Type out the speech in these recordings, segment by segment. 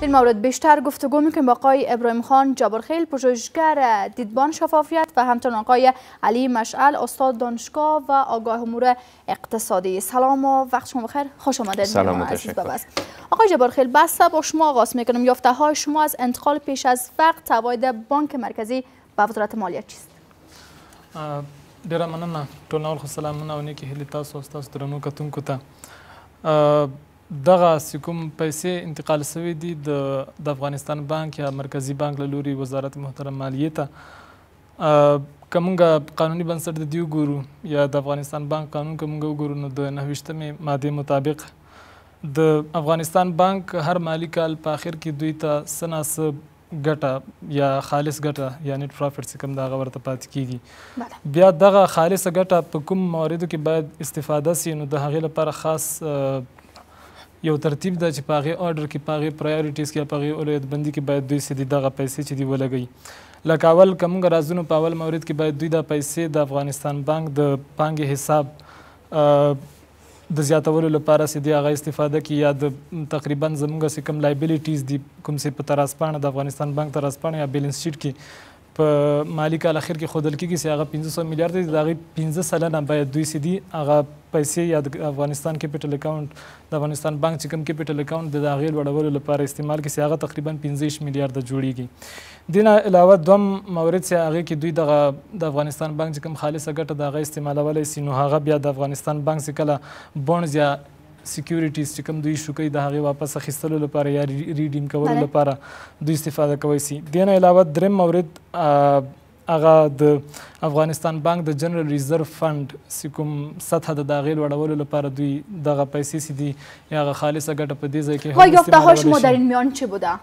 این مورد بیشتر گفتگو میکنیم با آقای ابراهیم خان جابرخیل پژوهشگر دیدبان شفافیت و همچنان آقای علی مشعل استاد دانشگاه و آگاه امور اقتصادی سلام و وقت شما بخیر خوش آمدید سلام تشکر آقای جابرخیل بس با شما آغاز میکنم یافته های شما از انتقال پیش از وقت تواید بانک مرکزی به وزارت مالیه چیست ډیره مننه ټول نور خو سلامونه او نیکې هیلې تاسو او درنو کتونکو ته دغه سکم پیسې انتقال شوی دي د افغانستان بانک یا مرکزی بانک له لوري وزارت محترم مالیه ته کومګه قانوني بنسټ د دی ګورو یا د افغانستان بانک قانون کومګه وګورو نو د 90مې ماده مطابق د افغانستان بانک هر مالی کال په اخر کې دوی ته سناس ګټه یا خالص ګټه یعنی پروفټ څخه کوم دا ورته پات کیږي بیا دغه خالص ګټه په کوم موردو کې باید استفاده سي نو د هغې لپاره خاص یو ترتیب ده چې په هغې آرډر کې په هغې پرایورټیز کې یا په هغې اولویتبندي کې باید دوی سدي دغه پیسې چې دي ولګوي لکه اول که موږ راځو په اول مورد کې باید دوی دا پیسې د افغانستان بانک د پانګې حساب د زیاتولو لپاره سدي هغه استفاده کی یا د تقریبا زموږ سکم لایبیلیټیز دي کوم سي په تراسپانه د افغانستان بانک تراسپانه یا بیلنس شیټ کې په مالی کال اخر کې خودل کېږي چې هغه 1500 میلیارډ دی دا غي 15 سلنه باید دوی سي دي هغه پیسې یا افغانستان کیپټل اکاونټ د افغانستان بانک چې کوم کیپټل اکاونټ د هغه وړولو لپاره استعمال کې هغه تقریبا 15 میلیارډ جوړیږي دینه علاوه دوم مورد چې هغه کې دوی د د افغانستان بانک چې کوم خالصه ګټه د هغه استعمالولای سي نو هغه بیا د افغانستان بانک څخه کله بونډز یا سکیورټیز چې کوم دوی شو کوي د هغې واپس اخیستلو لپاره یا ریډیم کولو لپاره دوی استفاده کوی سي دې نه علاوه دریم مورد هغه د افغانستان بانک د جنرال ریزرو فند چې کوم سطح د داغې لوړولو لپاره دوی دغه پیسې سي دي یا هغه خالصه ګټه په دې ځای کې هم استعمال شي در این میان چه بوده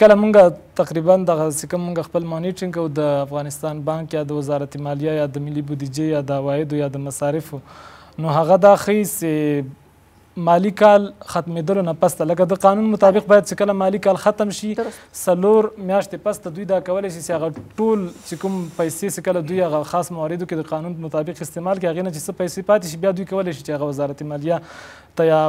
کله مونږ تقریبا دغه سکم مونږ خپل مانیټرینګ او د افغانستان بانک یا د وزارت مالیه یا د ملي بودیجې یا د عوایدو یا د مصارفو نو هغه دا ښیي مالی کال ختمېدلو نه پسته لکه د قانون مطابق باید چې کله مالی کال ختم شي سلور میاشتې پسته دوی دا کولی شي چې هغه ټول چې کوم پیسې چې کله دوی هغه خاص مواردو کې د قانون مطابق استعمال کې هغې نه چې څه پیسې پاتې شي بیا دوی کولی شي چې هغه وزارت مالیه ته یا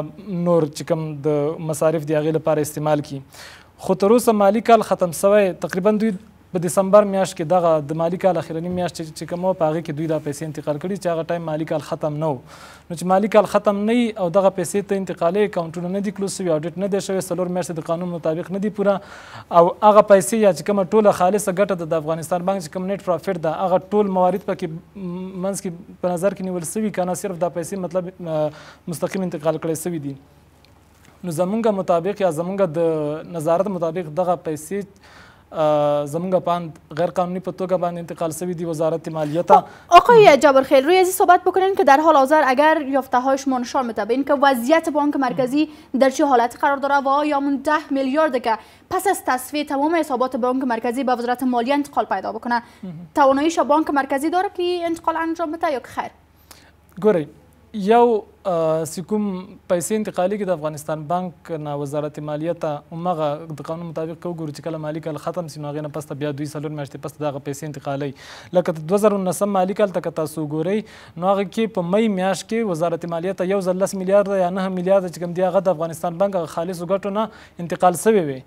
نور چې کوم د مصارف د هغې لپاره استعمال کړي خو تر اوسه مالی کال ختم سوی تقریبا دوی په دسمبر میاشت کې دغه د مالی کال اخرنی میاشت چې کوم په هغه کې دوی دا پیسې انتقال کړي چې هغه ټایم مالی کال ختم نه نو چې مالی کال ختم نه او دغه پیسې ته انتقالي اکاونټونه نه دي کلوز شوی اډیټ نه دی شوی سلور میاشتې د قانون مطابق نه دي پوره او هغه پیسې یا چې کوم ټوله خالصه ګټه د افغانستان بانک چې کوم نیټ پروفیټ دا هغه ټول موارد پکې منځ کې په نظر کې نیول شوي کنه صرف دا پیسې مطلب مستقیم انتقال کړي شوي دي نو زمونږ مطابق یا زمونږ د نظارت مطابق دغه پیسې زمونږ پاند غیر قانونی په توګه انتقال شوی دی وزارت مالیه ته آقای خیل روی ازی صحبت بکنین که در حال حاضر اگر یافته های شما نشان به اینکه وضعیت بانک مرکزی در چه حالتی قرار داره و یا من 10 میلیارد که پس از تصفیه تمام حسابات بانک مرکزی به وزارت مالیه انتقال پیدا بکنه تواناییش بانک مرکزی داره که انتقال انجام بده یا خیر گوری یو سکوم پیسې انتقالي کې د افغانستان بانک نه وزارت مالیه ته همغه د قانون مطابق وګورو چې کله مالی کال ختم سي نو هغې نه پسته بیا دوی څلور میاشتې پسته دغه پیسې انتقالوي لکه د دوه زره نولسم مالي کال ته که تاسو وګورئ نو هغه کې په مئی میاشت کې وزارت مالیه ته یو ځل لس میلیارده یا نهه میلیارده چې کوم دی هغه د افغانستان بانک هغه خالصو ګټو نه انتقال سوی وي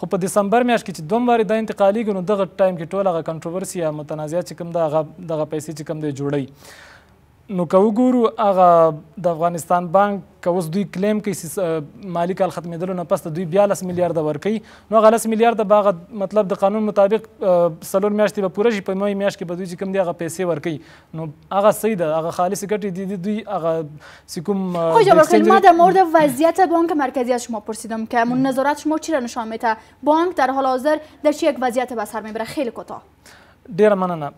خو په دسمبر میاشت کې چې دوم وارې دا انتقالیږي نو دغه ټایم کې ټول هغه کنټروورسي یا متنازعه چې کوم د هغه دغه پیسې چې کوم دی جوړوي نو که وګورو هغه د افغانستان بانک که اوس دوی کلیم کوي چې مالی کال ختمېدلو نه پسته دوی بیا لس میلیارده ورکوي نو هغه لس میلیارده به هغه مطلب د قانون مطابق څلور میاشتې به پوره شي په نوی میاشت کې به دوی چې کوم دی هغه پیسې ورکوي نو هغه صحیح ده هغه خالصې ګټې دي دوی هغه چې کوم ما در مورد وضعیت بانک مرکزی از شما پرسیدم که من نظارت شما چی را نشان میده بانک در حال حاضر در چه یک وضعیت به سر میبره خیلی کوتاه ډیره مننه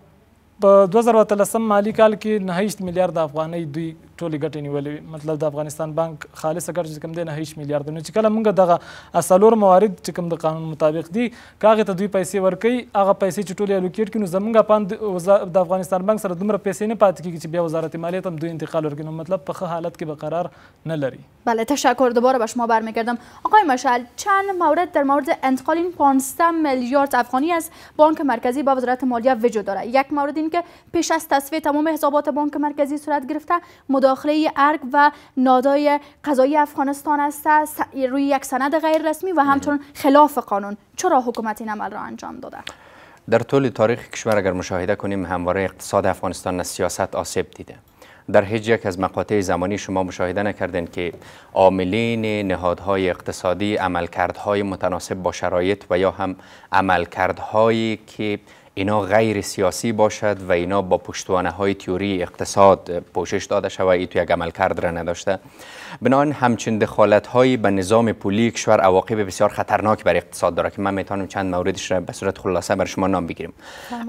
په 2013 مالی کال کې 9 میلیارډ افغانۍ دوی ټولې ګټې نیولې مطلب د افغانستان بانک خالصه ګټه چې کوم دی نه 8 میلیارد نو چې کله موږ دغه اصلور موارد چې کوم د قانون مطابق دي کاغه ته دوی پیسې ورکي هغه پیسې چې ټولې الوکیټ کینو زمونږ پاند د افغانستان بانک سره دومره پیسې نه پاتې کیږي چې بیا وزارت مالیه هم دوی انتقال ورکړي نو مطلب په حالت کې به قرار نه لري بله تشکر دوباره به شما برمیگردم آقای مشعل چند مورد در مورد انتقال این 15 میلیارد افغانی از بانک مرکزی به وزارت مالیه وجود داره یک مورد این که پیش از تصفیه تمام حسابات بانک مرکزی صورت گرفته مدار مداخله ارگ و نادای قضایی افغانستان است روی یک سند غیر رسمی و همچون خلاف قانون چرا حکومت این عمل را انجام داده در طول تاریخ کشور اگر مشاهده کنیم همواره اقتصاد افغانستان از سیاست آسیب دیده در هیچ یک از مقاطع زمانی شما مشاهده نکردین که عاملین نهادهای اقتصادی عملکردهای متناسب با شرایط و یا هم عملکردهایی که اینا غیر سیاسی باشد و اینا با پشتوانه های تیوری اقتصاد پوشش داده و ای تو یک عمل کرد را نداشته بنان همچین دخالت هایی به نظام پولی کشور عواقب بسیار خطرناک بر اقتصاد داره که من میتونم چند موردش را به صورت خلاصه بر شما نام بگیریم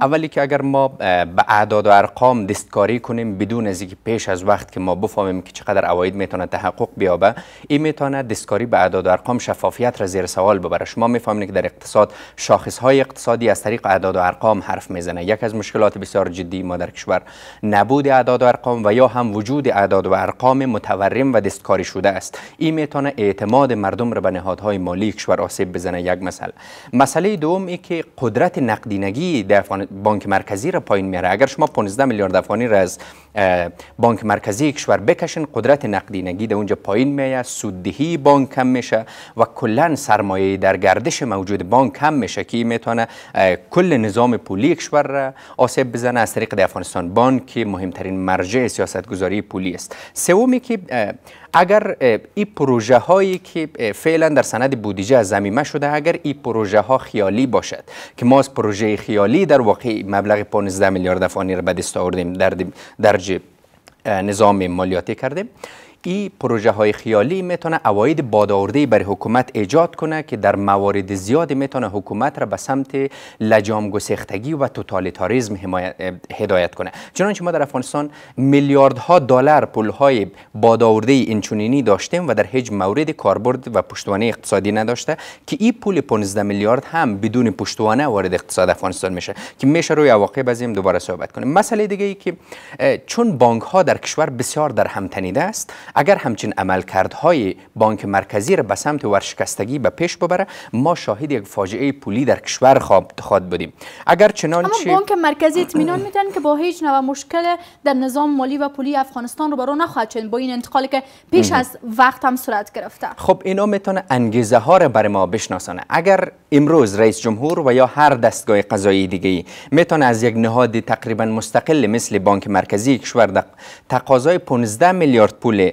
اولی که اگر ما به اعداد و ارقام دستکاری کنیم بدون از اینکه پیش از وقت که ما بفهمیم که چقدر عواید میتونه تحقق بیابه این میتونه دستکاری به اعداد و ارقام شفافیت را زیر سوال ببره شما میفهمید که در اقتصاد شاخص های اقتصادی از طریق اعداد و ارقام حرف میزنه یک از مشکلات بسیار جدی ما در کشور نبود اعداد و ارقام و یا هم وجود اعداد و ارقام متورم و دستکاری شده است این میتونه اعتماد مردم را به نهادهای مالی کشور آسیب بزنه یک مثال مسئله دوم ای که قدرت نقدینگی در بانک مرکزی را پایین میاره اگر شما 15 میلیارد افغانی را از بانک مرکزی کشور بکشن قدرت نقدینگی در اونجا پایین میه سوددهی بانک کم میشه و کلا سرمایه در گردش موجود بانک کم میشه که میتونه کل نظام پولی کشور را آسیب بزنه از طریق افغانستان بانک که مهمترین مرجع سیاست گذاری پولی است سومی که اگر این پروژه هایی که فعلا در سند بودجه زمیمه شده اگر این پروژه ها خیالی باشد که ما از پروژه خیالی در واقع مبلغ 15 میلیارد افغانی را به دست آوردیم در درج نظام مالیاتی کردیم ای پروژه های خیالی میتونه اواید بادآورده برای حکومت ایجاد کنه که در موارد زیادی میتونه حکومت را به سمت لجام گسختگی و توتالیتاریزم هدایت کنه چنانچه ما در افغانستان میلیاردها دلار پول های بادآورده اینچنینی داشتیم و در هیچ مورد کاربرد و پشتوانه اقتصادی نداشته که این پول 15 میلیارد هم بدون پشتوانه وارد اقتصاد افغانستان میشه که میشه روی واقع بزیم دوباره صحبت کنیم مسئله دیگه ای که چون بانک ها در کشور بسیار در هم تنیده است اگر همچین عمل کردهای بانک مرکزی را به سمت ورشکستگی به پیش ببره ما شاهد یک فاجعه پولی در کشور خواهد بودیم اگر چنان اما بانک مرکزی اطمینان میدن که با هیچ نوع مشکل در نظام مالی و پولی افغانستان رو برو نخواهد شد با این انتقالی که پیش از وقت هم صورت گرفته خب اینا میتونه انگیزه ها را برای ما بشناسانه اگر امروز رئیس جمهور و یا هر دستگاه قضایی دیگه ای میتونه از یک نهاد تقریبا مستقل مثل بانک مرکزی کشور تقاضای 15 میلیارد پول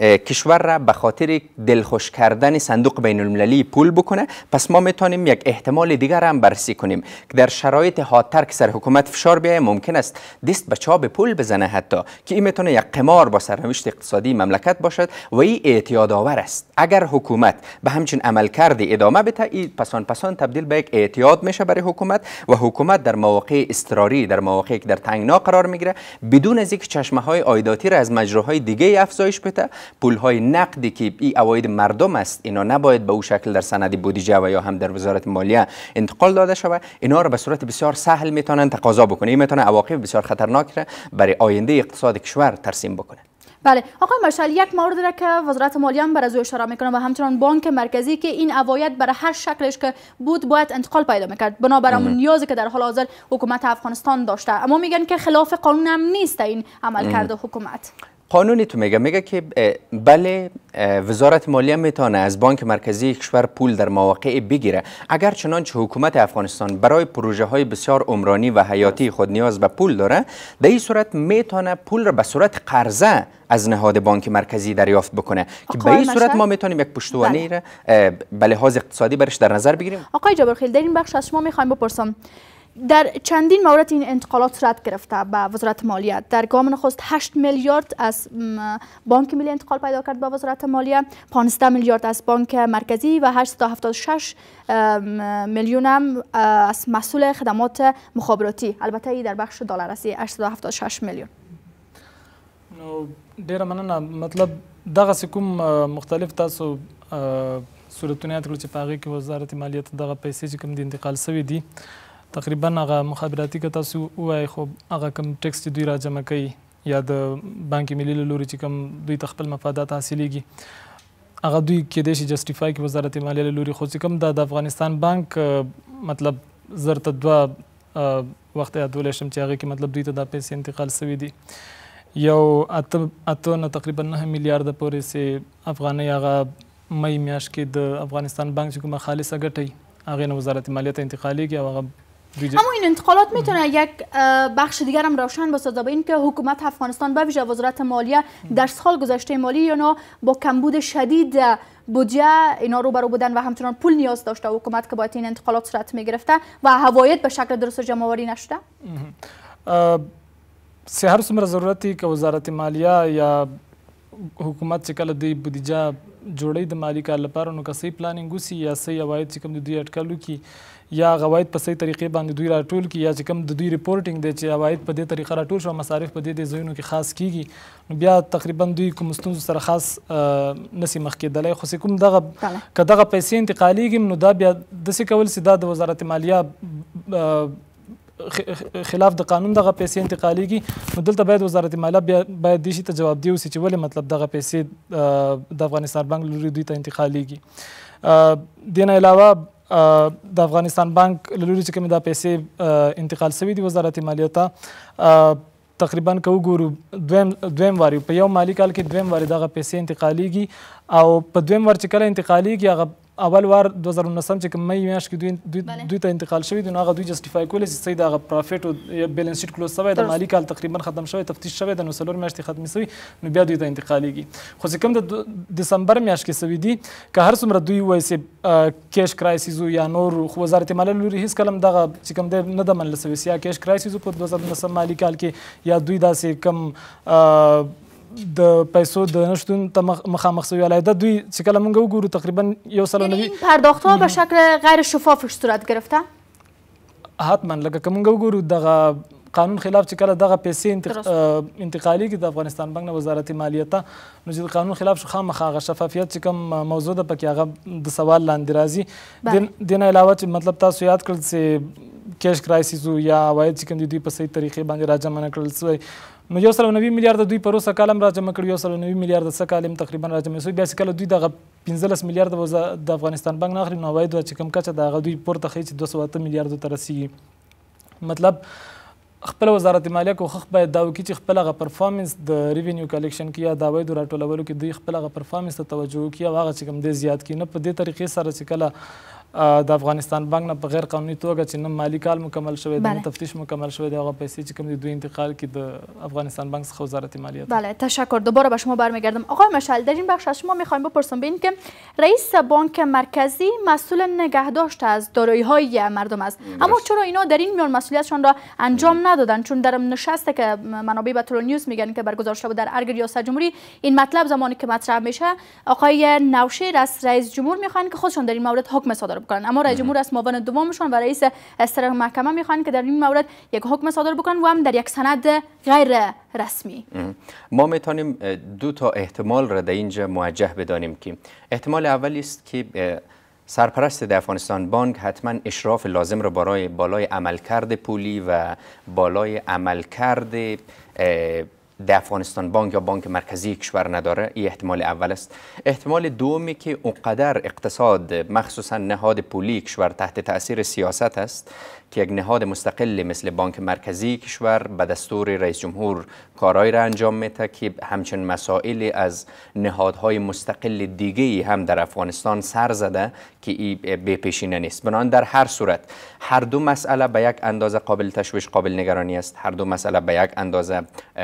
کشور را به خاطر دلخوش کردن صندوق بین المللی پول بکنه پس ما میتونیم یک احتمال دیگر هم بررسی کنیم که در شرایط حادتر که سر حکومت فشار بیایه ممکن است دست به چاب پول بزنه حتی که این میتونه یک قمار با سرنوشت اقتصادی مملکت باشد و این اعتیاد آور است اگر حکومت به همچین عمل کرده ادامه بده این پسان پسان تبدیل به یک اعتیاد میشه برای حکومت و حکومت در مواقع استراری، در مواقعی که در تنگنا قرار میگیره بدون از اینکه چشمه های عایداتی را از مجراهای دیگه افزایش بده پول های نقدی که ای اواید مردم است اینا نباید به او شکل در سند بودجه و یا هم در وزارت مالیه انتقال داده شود اینا را به صورت بسیار سهل میتونن تقاضا بکنه این میتونه عواقب بسیار خطرناک را برای آینده اقتصاد کشور ترسیم بکنه بله آقای مشعل یک مورد را که وزارت مالیه هم بر او اشاره میکنه و همچنان بانک مرکزی که این اواید برای هر شکلش که بود باید انتقال پیدا میکرد بنابر نیازی که در حال حاضر حکومت افغانستان داشته اما میگن که خلاف قانون هم نیست این عمل حکومت قانونی تو میگه میگه که بله وزارت مالیه میتونه از بانک مرکزی کشور پول در مواقع بگیره اگر چنانچه حکومت افغانستان برای پروژه های بسیار عمرانی و حیاتی خود نیاز به پول داره در این صورت میتونه پول را به صورت قرضه از نهاد بانک مرکزی دریافت بکنه که به این صورت ما میتونیم یک پشتوانه بله. را به لحاظ بله، اقتصادی برش در نظر بگیریم آقای جابرخیل در این بخش از شما میخوایم بپرسم در چندین مورد این انتقالات صورت گرفته به وزارت مالیه در گام نخست 8 میلیارد از بانک ملی انتقال پیدا کرد به وزارت مالیه 15 میلیارد از بانک مرکزی و 876 میلیون هم از مسئول خدمات مخابراتی البته این در بخش است 876 میلیون ډیره مننه مطلب دغه کوم مختلف تاسو صورتونه یاد چې په وزارت مالیه دغه پیسې کوم دی انتقال سوی دی. تقریبا هغه مخابراتي که تاسو وای خو هغه کم ټیکس دوی را جمع کوي یا د بانک ملي لوري چې کم دوی تخپل مفادات حاصلېږي هغه دوی کې د جسټیفای کې وزارت مالیه لوري خو چې کم د افغانستان بانک مطلب زرته دوه وخت یادول شم چې هغه کې مطلب دوی ته د پیسې انتقال سوي دي یو اته اته نه تقریبا 9 میلیارډ پورې سي افغاني هغه مې میاش کې د افغانستان بانک چې کومه خالصه ګټي هغه نو وزارت مالیه ته انتقالي کې هغه اما این انتقالات میتونه یک بخش دیگر هم روشن بسازه به اینکه حکومت افغانستان به ویژه وزارت مالیه در سال گذشته مالی اونا با کمبود شدید بودجه اینا رو برو بودن و همچنان پول نیاز داشته و حکومت که باید این انتقالات صورت میگرفته و هوایت به شکل درست جمعآوری نشده سی هر څومره ضرورتی که وزارت مالیه یا حکومت چکل دی دی جوړی د مالی کار لپاره نو که صحیح پلانینګ یا صحیح عواید چې دوی اټکل یا غواید په صحیح طریقې باندې دوی راټول کی یا چې کوم د دوی ریپورتینګ دی چې غواید په دې طریقه راټول شو مصارف په دې د زینو کې خاص کیږي نو بیا تقریبا دوی کوم ستونزو سره خاص نسی مخ کېدلای خو کوم دغه که دغه پیسې انتقالیږي نو دا بیا داسې کول چې دا د وزارت مالیه خلاف د قانون دغه پیسې انتقالیږي نو دلته باید وزارت مالیه بیا باید دې شي ته جواب دی چې ولې مطلب دغه پیسې د افغانستان بانک لوري دوی ته انتقالیږي دینه علاوه د افغانستان بانک لوري چې کوم دا پیسې انتقال شوی دي وزارت مالیه ته تقریبا کو ګورو دویم دویم واری په یو مالی کال کې دویم واری دغه پیسې انتقالیږي او په دویم وار چې کله انتقالیږي هغه اول وار 2019 چې کوم مې میاشت کې دوی دوی ته انتقال شوی دی نو هغه دوی جسټیفای کولای شي چې دا پروفیټ او بیلانس شیټ کلوز شوی د مالی کال تقریبا ختم شوی تفتیش شوی د نو سلور میاشتې ختم شوی نو بیا دوی ته انتقالیږي خو چې کوم د دسمبر میاشت کې شوی دی که هر څومره دوی وایي چې کیش کرایسیس یا نور خو وزارت مالیه لوري هیڅ کلم دغه چې کوم دی نه د منل شوی سیا کیش کرایسیس په 2019 مالی کال کې یا دوی داسې کم د پیسو د نشتون ته مخامخ شوی علیحده دوی چې کله موږ وګورو تقریبا یو سل نوي پرداختها به شکل غیر شفافش صورت گرفته حتما لکه که موږ وګورو دغه قانون خلاف چې کله دغه پیسې انتق... انتقالي کې د افغانستان بانک نه وزارت مالیه ته نو چې قانون خلاف شو خامخا هغه شفافیت چې کوم موضوع ده پکې هغه د سوال لاندې راځي دین دینه علاوه چې مطلب تاسو یاد کړل چې کیش کرایسیس یا عواید چې کوم دي دوی په صحیح طریقې باندې راجمع نه کړل سوی نو یو سل نوي میلیارډ دوی پروسه کالم را جمع کړی یو سل نوي میلیارډ څه کالم تقریبا را جمع شوی بیا چې کله دوی دغه 15 میلیارډ د افغانستان بانک نه اخلي نو وایي دوه چې کم کچه دغه دوی پورته خي چې 208 میلیارډ تر رسیږي مطلب خپل وزارت مالیه کوخ باید دا وکړي چې خپل غو پرفارمنس د ریوینیو کلیکشن کې یا دا وایي د راټولولو کې دوی خپل غو پرفارمنس ته توجه کوي او هغه چې کوم دې زیات کړي نه په دې طریقې سره چې کله د افغانستان بانک نه په غیر قانوني توګه چې نن مالی کال مکمل شوی د بله. تفتیش مکمل شوی دی هغه پیسې چې کوم دي دوی انتقال کی د افغانستان بانک څخه وزارت مالیات بله تشکر دوباره به شما برمیگردم آقای مشعل در این بخش از شما میخوایم بپرسم ببینید که رئیس بانک مرکزی مسئول نگهداشت از دارایی های مردم است اما چرا اینا در این میان مسئولیتشان را انجام بله. ندادن چون در نشست که منابع بتول نیوز میگن که برگزار شده در ارگ ریاست جمهوری این مطلب زمانی که مطرح میشه آقای نوشیر از رئیس جمهور میخوان که خودشان در این مورد حکم صادر صادر اما رئیس جمهور از معاون دومشون و رئیس استر محکمه میخوان که در این مورد یک حکم صادر بکنن و هم در یک سند غیر رسمی ما میتونیم دو تا احتمال را در اینجا موجه بدانیم که احتمال اولی است که سرپرست در افغانستان بانک حتما اشراف لازم را برای بالای عملکرد پولی و بالای عملکرد در افغانستان بانک یا بانک مرکزی کشور نداره این احتمال اول است احتمال دومی که اونقدر اقتصاد مخصوصا نهاد پولی کشور تحت تاثیر سیاست است که یک نهاد مستقل مثل بانک مرکزی کشور به دستور رئیس جمهور کارایی را انجام میده که همچنین مسائل از نهادهای مستقل دیگه هم در افغانستان سر زده که این بی پیشینه نیست بنابراین در هر صورت هر دو مسئله به یک اندازه قابل تشویش قابل نگرانی است هر دو مسئله به یک اندازه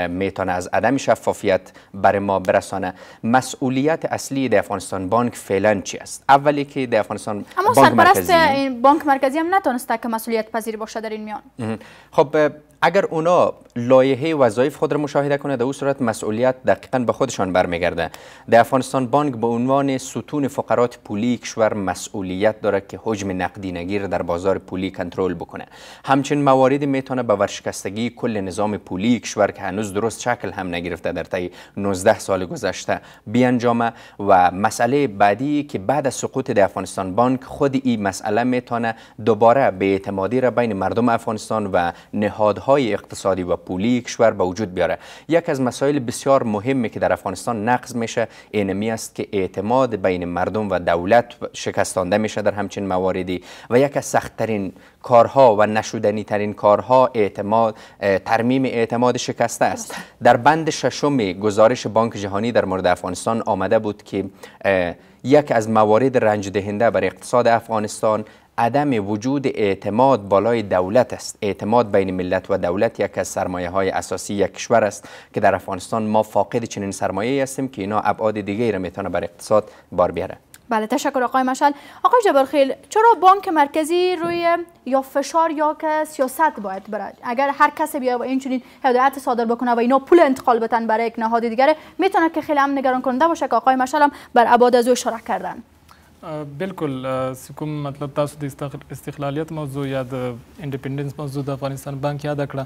میتونه از عدم شفافیت بر ما برسانه مسئولیت اصلی در افغانستان بانک فعلا چی است اولی که در افغانستان اما بانک مرکزی این بانک مرکزی هم نتونسته که مسئولیت پذیر باشه در این میان خب اگر اونا لایحه وظایف خود را مشاهده کنه در او صورت مسئولیت دقیقا به خودشان برمیگرده در افغانستان بانک به عنوان ستون فقرات پولی کشور مسئولیت داره که حجم نقدینگی نگیر در بازار پولی کنترل بکنه همچنین موارد میتونه به ورشکستگی کل نظام پولی کشور که هنوز درست شکل هم نگرفته در طی 19 سال گذشته بیانجامه و مسئله بعدی که بعد از سقوط در افغانستان بانک خود این مسئله میتونه دوباره به اعتمادی را بین مردم افغانستان و نهادهای اقتصادی و پولی کشور به وجود بیاره یک از مسائل بسیار مهمی که در افغانستان نقض میشه اینمی است که اعتماد بین مردم و دولت شکستانده میشه در همچین مواردی و یک از سختترین کارها و نشودنی ترین کارها اعتماد ترمیم اعتماد شکسته است در بند ششم گزارش بانک جهانی در مورد افغانستان آمده بود که یک از موارد رنج دهنده بر اقتصاد افغانستان عدم وجود اعتماد بالای دولت است اعتماد بین ملت و دولت یک از سرمایه های اساسی یک کشور است که در افغانستان ما فاقد چنین سرمایه هستیم که اینا ابعاد دیگری را میتونه بر اقتصاد بار بیاره بله تشکر آقای مشل آقای جبرخیل چرا بانک مرکزی روی یا فشار یا که سیاست باید برد اگر هر کس بیا و اینچنین هدایت صادر بکنه و اینا پول انتقال بتن برای یک نهاد دیگره میتونه که خیلی نگران کننده باشه که آقای مشل بر اباد از او اشاره کردن بالکل کوم مطلب تاسو د استقلالیت موضوع یا د انډیپندنس موضوع د افغانستان بانک یاد کړه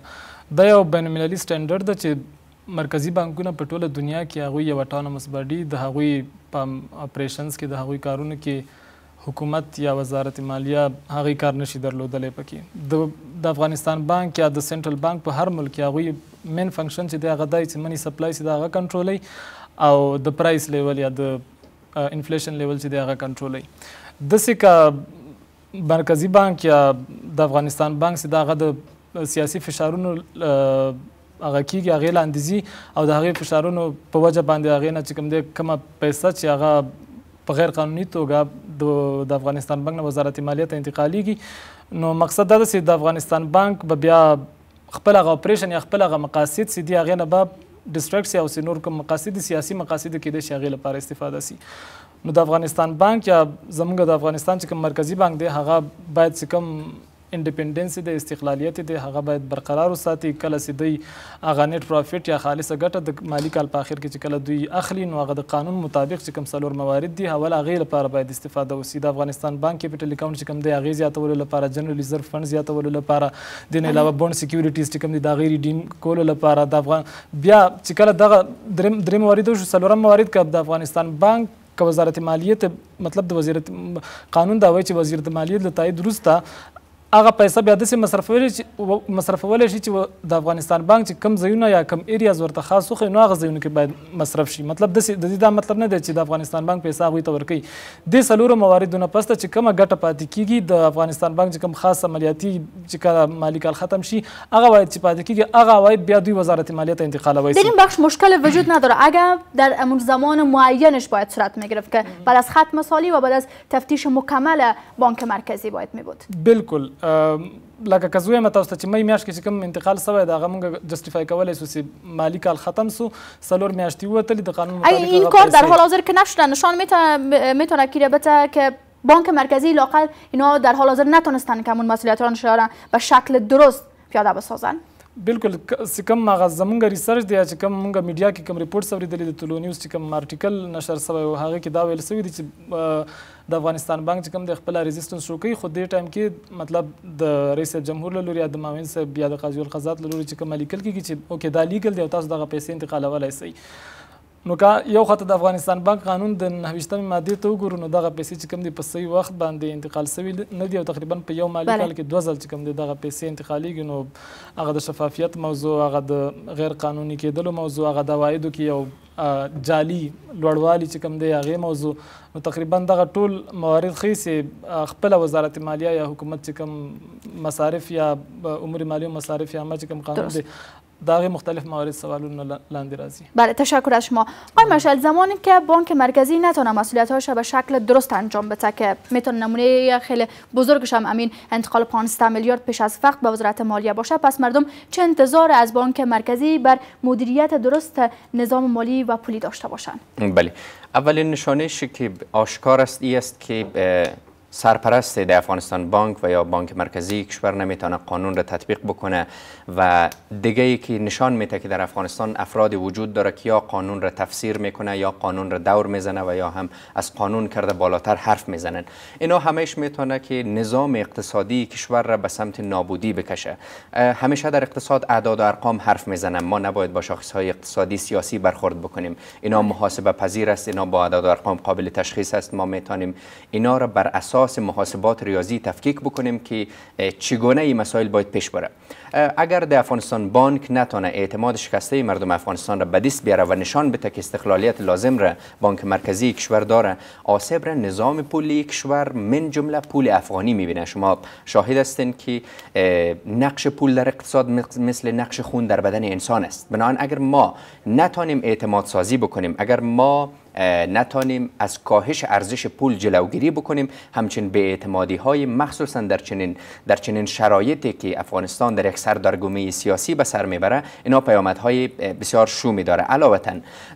دا یو بین المللي سټانډرد ده چې مرکزی بانکونه په ټوله دنیا کې هغوی یو اټانومس باډي د هغوی په اپریشنز کې د هغوی کارونو کې حکومت یا وزارت مالیه هغوی کار نشي درلودلی پکې د د افغانستان بانک یا د سنټرل بانک په هر ملک کې هغوی مین فنکشن چې دی هغه دی چې منی سپلای چې د هغه کنټرولوي او د پرایس لیول یا د انفلیشن لیول چې دی هغه کنټرولوي داسې که مرکزی بانک یا د افغانستان بانک چې د هغه د سیاسي فشارونو uh, هغه کیږي هغې لاندیزي او د هغې فشارونو په وجه باندې هغې نه چې کوم دی کومه پیسه چې هغه په غیر قانوني توګه د افغانستان بانک نه وزارت مالیه ته انتقالیږي نو مقصد دا ده چې د افغانستان بانک به بیا خپل هغه اپریشن یا خپل هغه مقاصد چې دي هغې نه به ډیسټریکټس یا اوس نور کوم مقاصد سیاسي مقاصد کې د شغل لپاره استفاده سي نو د افغانستان بانک یا زمونږ د افغانستان چې کوم مرکزی بانک دی هغه باید کوم انډیپندنسي د استقلالیت د هغه باید برقرار وساتي کله چې دوی هغه نت پروفیت یا خالصه ګټه د مالی کال په اخر کې چې کله دوی اخلي نو هغه د قانون مطابق چې کوم څلور موارد دي اول هغې لپاره باید استفاده وسي د افغانستان بانک کیپیټل اکاونټ چې کوم دی هغې زیاتولو لپاره جنرال ریزرو فند زیاتولو لپاره د نه علاوه بونډ سکیورټیز چې کوم دی د هغې ریډیم کولو لپاره د افغان بیا چې کله دغه دریم دریم موارد شو څلورم موارد کې د افغانستان بانک که وزارت مالیه مطلب د وزارت قانون دا وایي چې وزیر د مالیه له تایید وروسته هغه پیسې بیا داسې مصرفول چې مصرفول شي چې د افغانستان بانک چې کم ځایونه یا کم ایریاز ورته خاص خو نو هغه ځایونه کې باید مصرف شي مطلب داسې د دې دا مطلب نه دی چې د افغانستان بانک پیسې هغه ته ورکړي د سلور مواردونو پسته چې کومه ګټه پاتې کیږي د افغانستان بانک چې کم خاص عملیاتي چې کله مالیکال ختم شي هغه واید چې پاتې کیږي هغه واید بیا دوی وزارت مالیه ته انتقال وایي در این بخش مشکل وجود نداره اگر در امون زمان معینش باید صورت میگرفت که بعد از ختم سالی و بعد از تفتیش مکمل بانک مرکزی باید می بود بالکل لکه که تاسو ته چې مې میاش کې کوم انتقال شوی دا موږ جستیفای کولای سو مالی کال ختم سو سالور میاشتی وته د قانون مطابق این کار در حال حاضر که نشده نشان میتونه بته که بانک مرکزی لاقل اینا در حال حاضر نتونستن که همون مسئولیت را به شکل درست پیاده بسازن بالکل کوم هغه زمونږ ریسرچ دی چې کوم موږ میډیا کې کوم ریپورت اوریدلی د تلو نیوز چې کوم آرټیکل نشر شوی و هغه کې دا ویل شوی دی چې د افغانستان بانک چې کوم د خپل ریزिस्टنس شو کوي خو دې ټایم کې مطلب د رئیس جمهور له لوري د مامین صاحب یا د قاضي القضات له لوري چې کوم لیکل کیږي چې اوکې دا لیګل دی او تاسو دغه پیسې انتقالولای شئ نو که یو خاطر د افغانستان بانک قانون د 90مې ماده ته وګورو نو دغه پیسې چې کوم دي په صحیح وخت باندې انتقال شوي نه دي او تقریبا په یو مالی کال کې دوه ځل چې کوم دي دغه پیسې انتقالیږي نو هغه د شفافیت موضوع هغه د غیر قانوني کېدلو موضوع هغه د عوایدو کې یو جالي لوړوالي چې کوم دی هغې موضوع نو تقریبا دغه ټول موارد ښیي خپله وزارت مالیه یا حکومت چې کوم مصارف یا امور مالیه او مصارف عامه چې کوم قانون دی داغ مختلف موارد سوالون لاندی رازی بله تشکر از شما آقای بله. مشل زمانی که بانک مرکزی نتونه مسئولیت را به شکل درست انجام بده که میتونه نمونه خیلی بزرگش هم امین انتقال 15 میلیارد پیش از وقت به وزارت مالیه باشه پس مردم چه انتظار از بانک مرکزی بر مدیریت درست نظام مالی و پولی داشته باشن بله اولین نشانه که آشکار است ای است که سرپرست در افغانستان بانک و یا بانک مرکزی کشور نمیتونه قانون را تطبیق بکنه و دیگه ای که نشان میده که در افغانستان افراد وجود داره که یا قانون را تفسیر میکنه یا قانون را دور میزنه و یا هم از قانون کرده بالاتر حرف میزنن اینا همش میتونه که نظام اقتصادی کشور را به سمت نابودی بکشه همیشه در اقتصاد اعداد و ارقام حرف میزنن ما نباید با شاخص های اقتصادی سیاسی برخورد بکنیم اینا محاسبه پذیر است اینا با اعداد و ارقام قابل تشخیص است ما میتونیم اینا را بر اساس اساس محاسبات ریاضی تفکیک بکنیم که چگونه این مسائل باید پیش بره اگر در افغانستان بانک نتونه اعتماد شکسته مردم افغانستان را به بیاره و نشان بده که استقلالیت لازم را بانک مرکزی کشور داره آسیب را نظام پولی کشور من جمله پول افغانی میبینه شما شاهد هستین که نقش پول در اقتصاد مثل نقش خون در بدن انسان است بنابراین اگر ما نتانیم اعتماد سازی بکنیم اگر ما نتانیم از کاهش ارزش پول جلوگیری بکنیم همچنین به اعتمادی های مخصوصا در چنین در چنین شرایطی که افغانستان در سردرگمی سیاسی به سر میبره اینا های بسیار شومی داره علاوه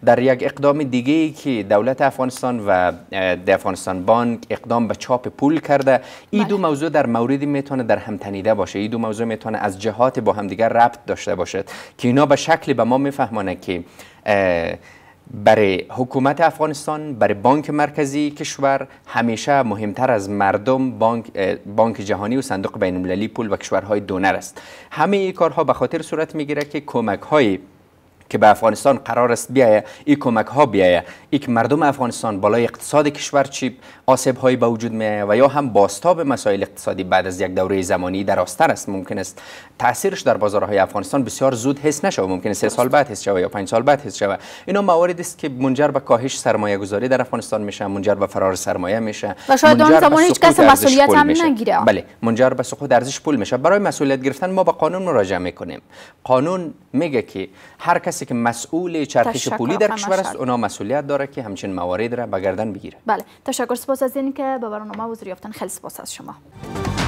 در یک اقدام دیگه ای که دولت افغانستان و افغانستان بانک اقدام به چاپ پول کرده این دو بله. موضوع در موردی میتونه در هم تنیده باشه این دو موضوع میتونه از جهات با همدیگر ربط داشته باشد که اینا به شکلی به ما میفهمانه که برای حکومت افغانستان برای بانک مرکزی کشور همیشه مهمتر از مردم بانک, بانک جهانی و صندوق بین المللی پول و کشورهای دونر است همه این کارها به خاطر صورت میگیره که کمک های که به افغانستان قرار است بیایه این کمک ها بیایه ای که مردم افغانستان بالای اقتصاد کشور چی آسیب هایی به وجود میایه و یا هم باستاب مسائل اقتصادی بعد از یک دوره زمانی آستر است ممکن است تاثیرش در بازارهای افغانستان بسیار زود حس نشه ممکن است سه سال بعد حس شوه یا پنج سال بعد حس شوه اینا موارد است که منجر به کاهش سرمایه گذاری در افغانستان میشه منجر به فرار سرمایه میشه و شاید آن زمان هیچ کس مسئولیت هم نگیره بله منجر به سقوط ارزش پول میشه برای مسئولیت گرفتن ما به قانون مراجعه میکنیم قانون میگه که هر کسی که مسئول چرخش پولی در کشور است اونا مسئولیت داره که همچین موارد را به گردن بگیره بله تشکر سپاس از اینکه به برنامه حضور یافتن خیلی سپاس از شما